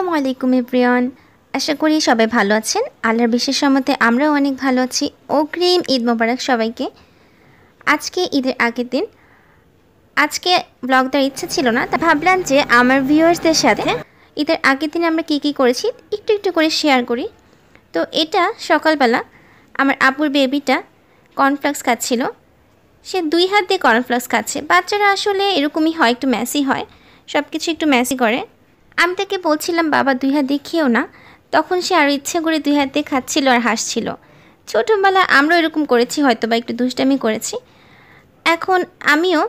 আসসালামু আলাইকুম এপ্রিয়ন আশা করি সবাই ভালো আছেন আল্লাহর বিশেষ সম্মতে আমরাও অনেক ভালো আছি অগ্রিম ঈদ মোবারক সবাইকে আজকে ঈদের আগের দিন আজকে ব্লগ দেওয়ার ইচ্ছা ছিল না তা ভাবলাম যে আমার ভিউয়ার্সদের সাথে ঈদের আগের দিন আমরা কি কি করেছি একটু একটু করে শেয়ার করি তো এটা সকালবেলা আমার আপুর বেবিটা কর্নফ্লাক্স খাচ্ছিল সে দুই হাত দিয়ে কর্নফ্লাক্স খাচ্ছে বাচ্চারা আসলে এরকমই হয় একটু ম্যাসি হয় সব কিছু একটু ম্যাসি করে আমি তাকে বলছিলাম বাবা দুই হাত দেখিও না তখন সে আরও ইচ্ছে করে দুই হাতে খাচ্ছিল আর হাসছিল ছোটোবেলা আমরাও এরকম করেছি হয়তো বা একটু দুষ্টামি করেছি এখন আমিও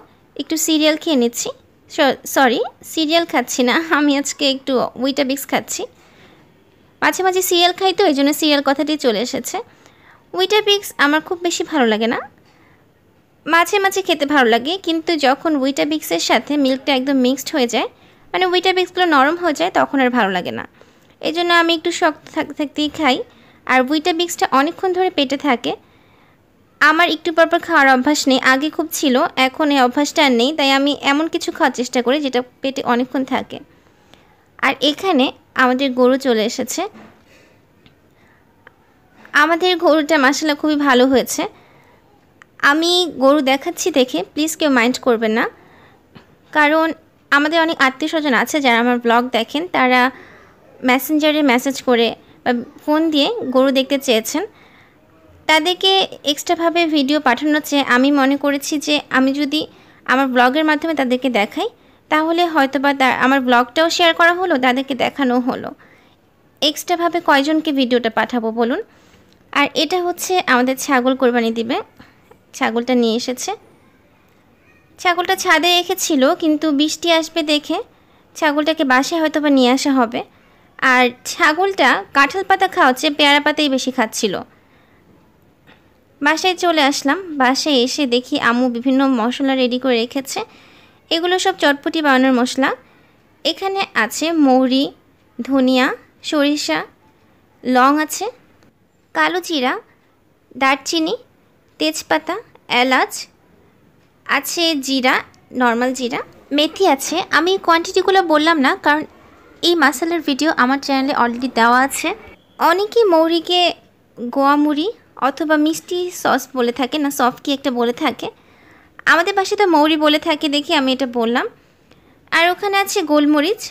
একটু সিরিয়াল খেয়ে নিচ্ছি সরি সিরিয়াল খাচ্ছি না আমি আজকে একটু উইটাবিক্স খাচ্ছি মাঝে মাঝে সিরিয়াল খাই তো এই জন্য সিরিয়াল কথাটি চলে এসেছে উইটাবিক্স আমার খুব বেশি ভালো লাগে না মাঝে মাঝে খেতে ভালো লাগে কিন্তু যখন উইটাবিক্সের সাথে মিল্কটা একদম মিক্সড হয়ে যায় মানে উইটাবিক্সগুলো নরম হয়ে যায় তখন আর ভালো লাগে না এই জন্য আমি একটু শক্ত থাকতে থাকতেই খাই আর উইটাবিক্সটা অনেকক্ষণ ধরে পেটে থাকে আমার একটু পরপর খাওয়ার অভ্যাস নেই আগে খুব ছিল এখন এই অভ্যাসটা আর নেই তাই আমি এমন কিছু খাওয়ার চেষ্টা করি যেটা পেটে অনেকক্ষণ থাকে আর এখানে আমাদের গরু চলে এসেছে আমাদের গরুটা মাসালা খুবই ভালো হয়েছে আমি গরু দেখাচ্ছি দেখে প্লিজ কেউ মাইন্ড করবেন না কারণ আমাদের অনেক আত্মীয় স্বজন আছে যারা আমার ব্লগ দেখেন তারা মেসেঞ্জারে মেসেজ করে বা ফোন দিয়ে গরু দেখতে চেয়েছেন তাদেরকে এক্সট্রাভাবে ভিডিও পাঠানোর চেয়ে আমি মনে করেছি যে আমি যদি আমার ব্লগের মাধ্যমে তাদেরকে দেখাই তাহলে হয়তো বা আমার ব্লগটাও শেয়ার করা হলো তাদেরকে দেখানো হলো এক্সট্রাভাবে কয়জনকে ভিডিওটা পাঠাবো বলুন আর এটা হচ্ছে আমাদের ছাগল কোরবানি দিবে ছাগলটা নিয়ে এসেছে ছাগলটা ছাদে রেখেছিল কিন্তু বৃষ্টি আসবে দেখে ছাগলটাকে বাসায় হয়তো বা নিয়ে আসা হবে আর ছাগলটা কাঁঠাল পাতা খাওয়াচ্ছে পেয়ারা পাতাই বেশি খাচ্ছিল বাসায় চলে আসলাম বাসায় এসে দেখি আমু বিভিন্ন মশলা রেডি করে রেখেছে এগুলো সব চটপটি বানানোর মশলা এখানে আছে মৌরি ধনিয়া সরিষা লং আছে কালো জিরা দারচিনি তেজপাতা এলাচ আছে জিরা নর্মাল জিরা মেথি আছে আমি কোয়ান্টিটিগুলো বললাম না কারণ এই মশালার ভিডিও আমার চ্যানেলে অলরেডি দেওয়া আছে অনেকেই মৌরিকে গোয়া মুড়ি অথবা মিষ্টি সস বলে থাকে না সফট কি একটা বলে থাকে আমাদের পাশে তো মৌরি বলে থাকে দেখি আমি এটা বললাম আর ওখানে আছে গোলমরিচ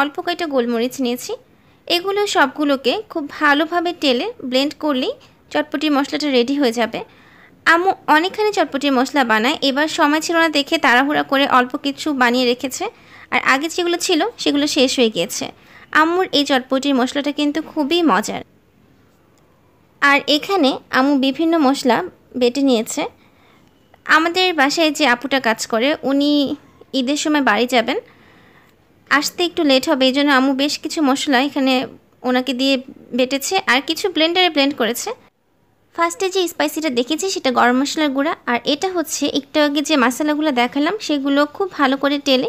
অল্প কয়েকটা গোলমরিচ নিয়েছি এগুলো সবগুলোকে খুব ভালোভাবে টেলে ব্লেন্ড করলেই চটপটি মশলাটা রেডি হয়ে যাবে আম্মু অনেকখানি চটপটির মশলা বানায় এবার সময় ছিল না দেখে তাড়াহুড়া করে অল্প কিছু বানিয়ে রেখেছে আর আগে যেগুলো ছিল সেগুলো শেষ হয়ে গিয়েছে আম্মুর এই চটপটির মশলাটা কিন্তু খুবই মজার আর এখানে আম্মু বিভিন্ন মশলা বেটে নিয়েছে আমাদের বাসায় যে আপুটা কাজ করে উনি ঈদের সময় বাড়ি যাবেন আসতে একটু লেট হবে এই জন্য আম্মু বেশ কিছু মশলা এখানে ওনাকে দিয়ে বেটেছে আর কিছু ব্লেন্ডারে ব্লেন্ড করেছে ফার্স্টে যে স্পাইসিটা দেখেছি সেটা গরম মশলার গুঁড়া আর এটা হচ্ছে একটু আগে যে মশলাগুলো দেখালাম সেগুলো খুব ভালো করে টেলে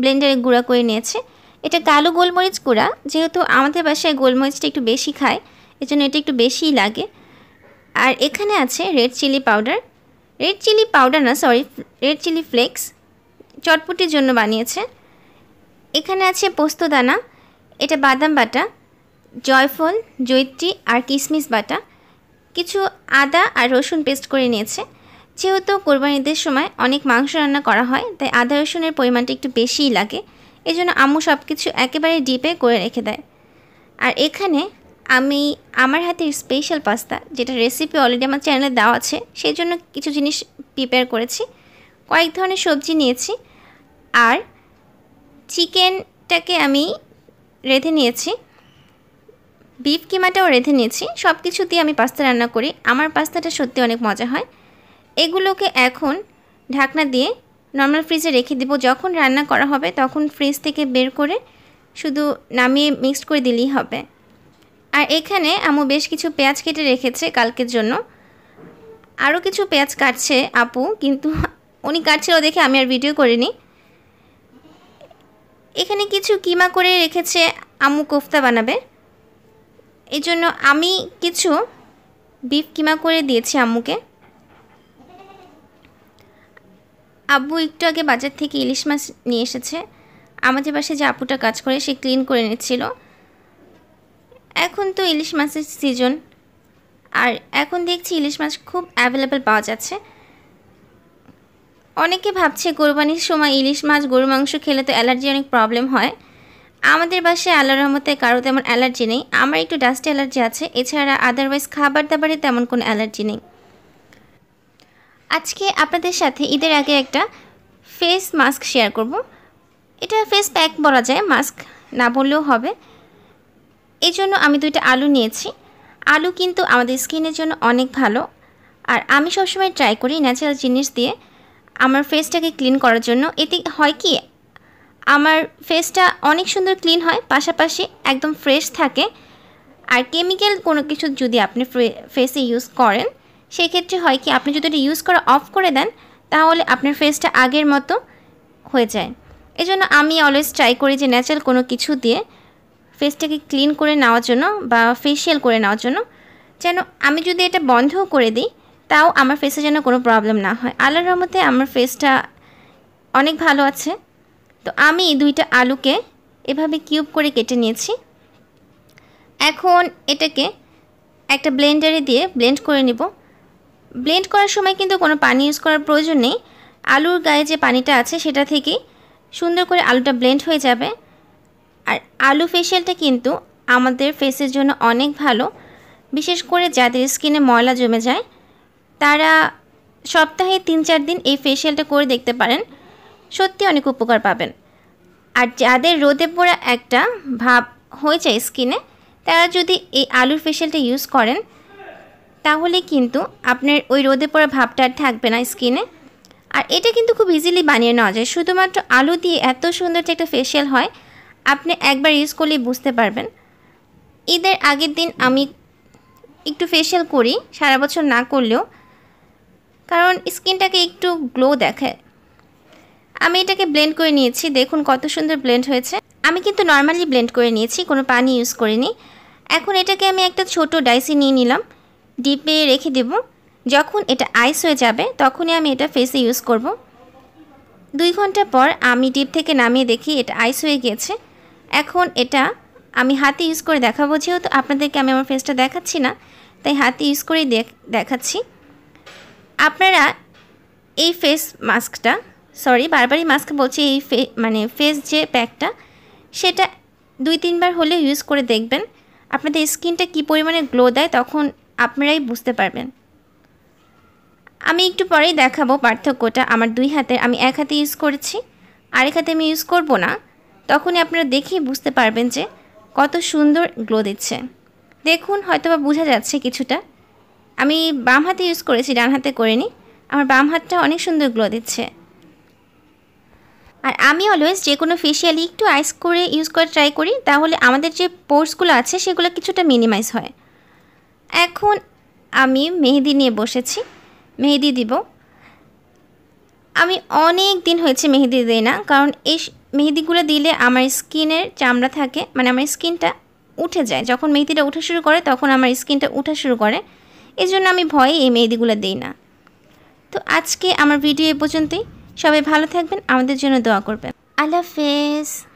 ব্লেন্ডারে গুঁড়া করে নিয়েছে এটা কালো গোলমরিচ গুঁড়া যেহেতু আমাদের বাসায় গোলমরিচটা একটু বেশি খায় এজন্য এটা একটু বেশিই লাগে আর এখানে আছে red chili powder red chili powder না সরি রেড চিলি ফ্লেক্স চটপটির জন্য বানিয়েছে এখানে আছে পোস্তদানা এটা বাদাম বাটা জয়ফল জৈত্রী আর কিশমিশ বাটা কিছু আদা আর রসুন পেস্ট করে নিয়েছে যেহেতু কোরবানিদের ঈদের সময় অনেক মাংস রান্না করা হয় তাই আদা রসুনের পরিমাণটা একটু বেশিই লাগে এজন্য আম্মু সব কিছু একেবারে ডিপে করে রেখে দেয় আর এখানে আমি আমার হাতের স্পেশাল পাস্তা যেটা রেসিপি অলরেডি আমার চ্যানেলে দেওয়া আছে সেই জন্য কিছু জিনিস প্রিপেয়ার করেছি কয়েক ধরনের সবজি নিয়েছি আর চিকেনটাকে আমি রেঁধে নিয়েছি বিফ কিমাটাও রেঁধে নিয়েছি সব কিছু দিয়ে আমি পাস্তা রান্না করি আমার পাস্তাটা সত্যি অনেক মজা হয় এগুলোকে এখন ঢাকনা দিয়ে নর্মাল ফ্রিজে রেখে দেবো যখন রান্না করা হবে তখন ফ্রিজ থেকে বের করে শুধু নামিয়ে মিক্সড করে দিলেই হবে আর এখানে আমু বেশ কিছু পেঁয়াজ কেটে রেখেছে কালকের জন্য আরও কিছু পেঁয়াজ কাটছে আপু কিন্তু উনি কাটছিল দেখে আমি আর ভিডিও করিনি এখানে কিছু কিমা করে রেখেছে আমু কোফতা বানাবে এই জন্য আমি কিছু বিফ কিমা করে দিয়েছি আম্মুকে আব্বু একটু আগে বাজার থেকে ইলিশ মাছ নিয়ে এসেছে আমাদের পাশে যে আপুটা কাজ করে সে ক্লিন করে নিচ্ছিল এখন তো ইলিশ মাছের সিজন আর এখন দেখছি ইলিশ মাছ খুব অ্যাভেলেবেল পাওয়া যাচ্ছে অনেকে ভাবছে কোরবানির সময় ইলিশ মাছ গরু মাংস খেলে তো অ্যালার্জি অনেক প্রবলেম হয় আমাদের বাসায় আল্লাহ রহমতে কারো তেমন অ্যালার্জি নেই আমার একটু ডাস্ট অ্যালার্জি আছে এছাড়া আদারওয়াইজ খাবার দাবারে তেমন কোনো অ্যালার্জি নেই আজকে আপনাদের সাথে ঈদের আগে একটা ফেস মাস্ক শেয়ার করব। এটা ফেস প্যাক বলা যায় মাস্ক না বললেও হবে এই জন্য আমি দুইটা আলু নিয়েছি আলু কিন্তু আমাদের স্কিনের জন্য অনেক ভালো আর আমি সবসময় ট্রাই করি ন্যাচারাল জিনিস দিয়ে আমার ফেসটাকে ক্লিন করার জন্য এতে হয় কি আমার ফেসটা অনেক সুন্দর ক্লিন হয় পাশাপাশি একদম ফ্রেশ থাকে আর কেমিক্যাল কোনো কিছু যদি আপনি ফেসে ইউজ করেন সেক্ষেত্রে হয় কি আপনি যদি এটা ইউজ করা অফ করে দেন তাহলে আপনার ফেসটা আগের মতো হয়ে যায় এজন্য আমি অলওয়েজ ট্রাই করি যে ন্যাচারাল কোনো কিছু দিয়ে ফেসটাকে ক্লিন করে নেওয়ার জন্য বা ফেসিয়াল করে নেওয়ার জন্য যেন আমি যদি এটা বন্ধ করে দিই তাও আমার ফেসে যেন কোনো প্রবলেম না হয় আল্লাহর রহমতে আমার ফেসটা অনেক ভালো আছে তো আমি দুইটা আলুকে এভাবে কিউব করে কেটে নিয়েছি এখন এটাকে একটা ব্লেন্ডারে দিয়ে ব্লেন্ড করে নিব ব্লেন্ড করার সময় কিন্তু কোনো পানি ইউজ করার প্রয়োজন নেই আলুর গায়ে যে পানিটা আছে সেটা থেকেই সুন্দর করে আলুটা ব্লেন্ড হয়ে যাবে আর আলু ফেশিয়ালটা কিন্তু আমাদের ফেসের জন্য অনেক ভালো বিশেষ করে যাদের স্কিনে ময়লা জমে যায় তারা সপ্তাহে তিন চার দিন এই ফেশিয়ালটা করে দেখতে পারেন সত্যি অনেক উপকার পাবেন আর যাদের রোদে পড়া একটা ভাব হয়ে যায় স্কিনে তারা যদি এই আলুর ফেশিয়ালটা ইউজ করেন তাহলে কিন্তু আপনার ওই রোদে পড়া ভাবটা থাকবে না স্কিনে আর এটা কিন্তু খুব ইজিলি বানিয়ে নেওয়া যায় শুধুমাত্র আলু দিয়ে এত সুন্দর যে একটা ফেশিয়াল হয় আপনি একবার ইউজ করলেই বুঝতে পারবেন ঈদের আগের দিন আমি একটু ফেশিয়াল করি সারা বছর না করলেও কারণ স্কিনটাকে একটু গ্লো দেখায় আমি এটাকে ব্লেন্ড করে নিয়েছি দেখুন কত সুন্দর ব্লেন্ড হয়েছে আমি কিন্তু নর্মালি ব্লেন্ড করে নিয়েছি কোনো পানি ইউজ করিনি এখন এটাকে আমি একটা ছোট ডাইসি নিয়ে নিলাম ডিপে রেখে দেব যখন এটা আইস হয়ে যাবে তখনই আমি এটা ফেসে ইউজ করব দুই ঘন্টা পর আমি ডিপ থেকে নামিয়ে দেখি এটা আইস হয়ে গিয়েছে এখন এটা আমি হাতে ইউজ করে দেখাবো যেহেতু আপনাদেরকে আমি আমার ফেসটা দেখাচ্ছি না তাই হাতে ইউজ করেই দেখাচ্ছি আপনারা এই ফেস মাস্কটা সরি বারবারই মাস্ক বলছি এই ফে মানে ফেস যে প্যাকটা সেটা দুই তিনবার হলে ইউজ করে দেখবেন আপনাদের স্কিনটা কি পরিমাণে গ্লো দেয় তখন আপনারাই বুঝতে পারবেন আমি একটু পরেই দেখাবো পার্থক্যটা আমার দুই হাতে আমি এক হাতে ইউজ করেছি আরেক হাতে আমি ইউজ করব না তখনই আপনারা দেখেই বুঝতে পারবেন যে কত সুন্দর গ্লো দিচ্ছে দেখুন হয়তো বা বোঝা যাচ্ছে কিছুটা আমি বাম হাতে ইউজ করেছি ডান হাতে করিনি আমার বাম হাতটা অনেক সুন্দর গ্লো দিচ্ছে আমি অলওয়েজ যে কোনো ফেসিয়ালি একটু আইস করে ইউজ করে ট্রাই করি তাহলে আমাদের যে পোর্সগুলো আছে সেগুলো কিছুটা মিনিমাইজ হয় এখন আমি মেহেদি নিয়ে বসেছি মেহেদি দিব আমি অনেক দিন হয়েছে মেহেদি দিই না কারণ এই মেহেদিগুলো দিলে আমার স্কিনের চামড়া থাকে মানে আমার স্কিনটা উঠে যায় যখন মেহেদিটা উঠা শুরু করে তখন আমার স্কিনটা উঠা শুরু করে এই আমি ভয়ে এই মেহেদিগুলো দিই না তো আজকে আমার ভিডিও এ পর্যন্তই সবাই ভালো থাকবেন আমাদের জন্য দোয়া করবেন আল্লাহ হাফেজ